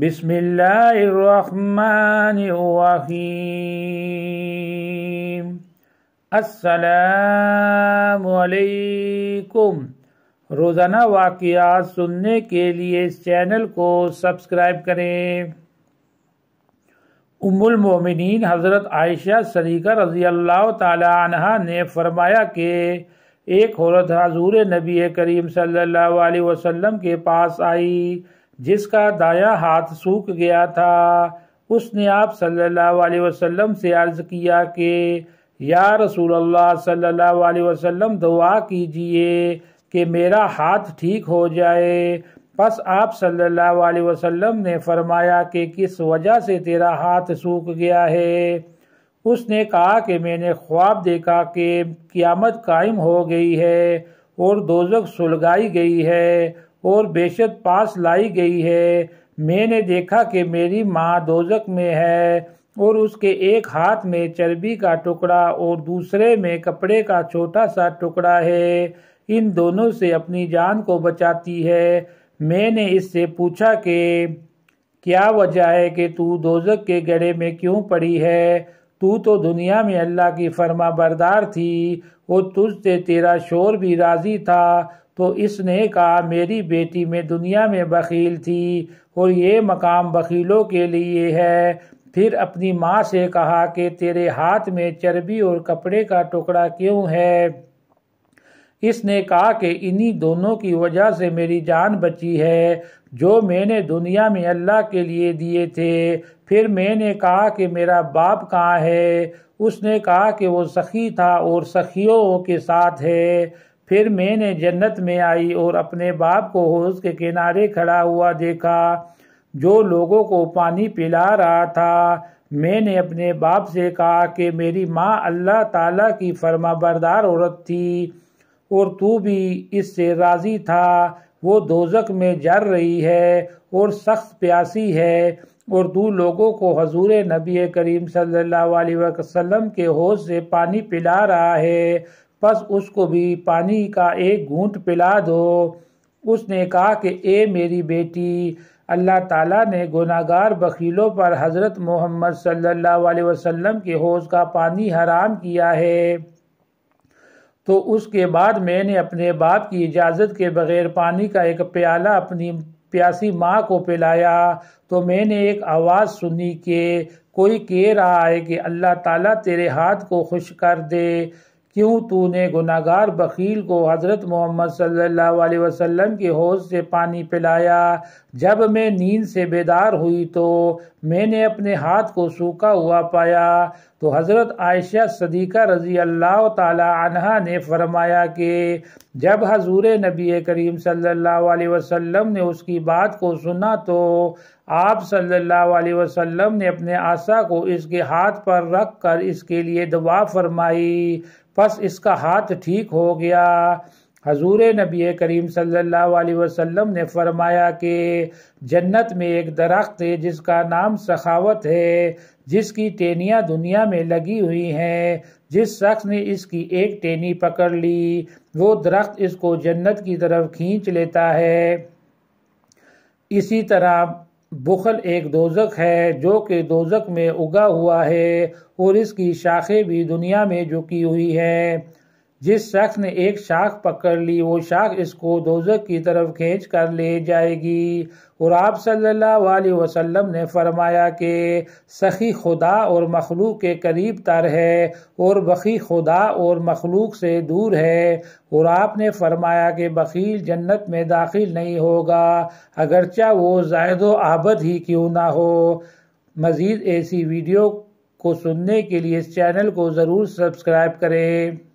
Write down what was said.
बिस्मिल्लाहिर्रहमानिर्रहीम अस्सलाम रोज़ाना वाकियात सुनने के लिए इस चैनल को सब्सक्राइब करें उमुल मोमिनीन हज़रत आयशा सरीका रज़ी अल्लाह तहा ने फरमाया कि एक औरत हजूर नबी करीम सल्लल्लाहु अलैहि वसल्लम के पास आई जिसका दाया हाथ सूख गया था उसने आप सल्लल्लाहु अलैहि वसल्लम से अर्ज किया कि या रसूल अल्लाह सल्लल्लाहु अलैहि वसल्लम दुआ कीजिए कि मेरा हाथ ठीक हो जाए बस आप सल्लल्लाहु अलैहि वसल्लम ने फरमाया कि किस वजह से तेरा हाथ सूख गया है उसने कहा कि मैंने ख्वाब देखा कि क़यामत कायम हो गई है और दोजक सुलगाई गई है और बेशत पास लाई गई है मैंने देखा कि मेरी माँ दोजक में है और उसके एक हाथ में चर्बी का टुकड़ा और दूसरे में कपड़े का छोटा सा टुकड़ा है इन दोनों से अपनी जान को बचाती है मैंने इससे पूछा कि क्या वजह है कि तू दोजक के गड़े में क्यों पड़ी है तू तो दुनिया में अल्लाह की फर्मा बरदार थी और तुझसे तेरा शोर भी राजी था तो इसने कहा मेरी बेटी में दुनिया में बखील थी और ये मकाम बखीलों के लिए है फिर अपनी माँ से कहा कि तेरे हाथ में चर्बी और कपड़े का टुकड़ा क्यों है इसने कहा कि इन्हीं दोनों की वजह से मेरी जान बची है जो मैंने दुनिया में अल्लाह के लिए दिए थे फिर मैंने कहा कि मेरा बाप कहाँ है उसने कहा कि वो सखी था और सखियों के साथ है फिर मैंने जन्नत में आई और अपने बाप को होश के किनारे खड़ा हुआ देखा जो लोगों को पानी पिला रहा था मैंने अपने बाप से कहा कि मेरी माँ अल्लाह ताला की फर्माबरदार औरत थी और तू भी इससे राज़ी था वो दोजक में जर रही है और सख्त प्यासी है और तू लोगों को हजूर नबी करीम सल्लल्लाहु अलैहि वसल्लम के होश से पानी पिला रहा है बस उसको भी पानी का एक घूंट पिला दो उसने कहा कि ए मेरी बेटी अल्लाह ताला ने गुनागार बखीलों पर हज़रत मोहम्मद सल्लल्लाहु अलैहि वसल्लम के होश का पानी हराम किया है तो उसके बाद मैंने अपने बाप की इजाज़त के बग़ैर पानी का एक प्याला अपनी प्यासी माँ को पिलाया तो मैंने एक आवाज़ सुनी कि कोई कह रहा है कि अल्लाह ताला तेरे हाथ को खुश कर दे क्यों तूने गुनागार बकील को हज़रत मोहम्मद सल्लल्लाहु अलैहि वसल्लम की होश से पानी पिलाया जब मैं नींद से बेदार हुई तो मैंने अपने हाथ को सूखा हुआ पाया तो हज़रत आयशा सदीक़ा रज़ी अल्लाह तहा ने फरमाया कि जब हजूर नबी करीम सल्लल्लाहु अलैहि वसल्लम ने उसकी बात को सुना तो आप सल्लल्लाहु अलैहि वसल्लम ने अपने आशा को इसके हाथ पर रख कर इसके लिए दुआ फरमाई बस इसका हाथ ठीक हो गया हजूर नबी करीम सल्लल्लाहु अलैहि वसल्लम ने फरमाया कि जन्नत में एक दरख्त है जिसका नाम सखावत है जिसकी टेनियाँ दुनिया में लगी हुई हैं जिस शख्स ने इसकी एक टेनी पकड़ ली वो दरख्त इसको जन्नत की तरफ खींच लेता है इसी तरह बुखल एक दोजक है जो कि दोजक में उगा हुआ है और इसकी शाखें भी दुनिया में झुकी हुई हैं जिस शख्स ने एक शाख पकड़ ली वो शाख इसको दोजक की तरफ खींच कर ले जाएगी और आप सल्लल्लाहु अलैहि वसल्लम ने फरमाया कि सखी खुदा और मखलूक के करीब तर है और बखी खुदा और मखलूक से दूर है और आपने फरमाया कि बकील जन्नत में दाखिल नहीं होगा अगरचा वो जायद आबद ही क्यों ना हो मज़ीद ऐसी वीडियो को सुनने के लिए इस चैनल को ज़रूर सब्सक्राइब करें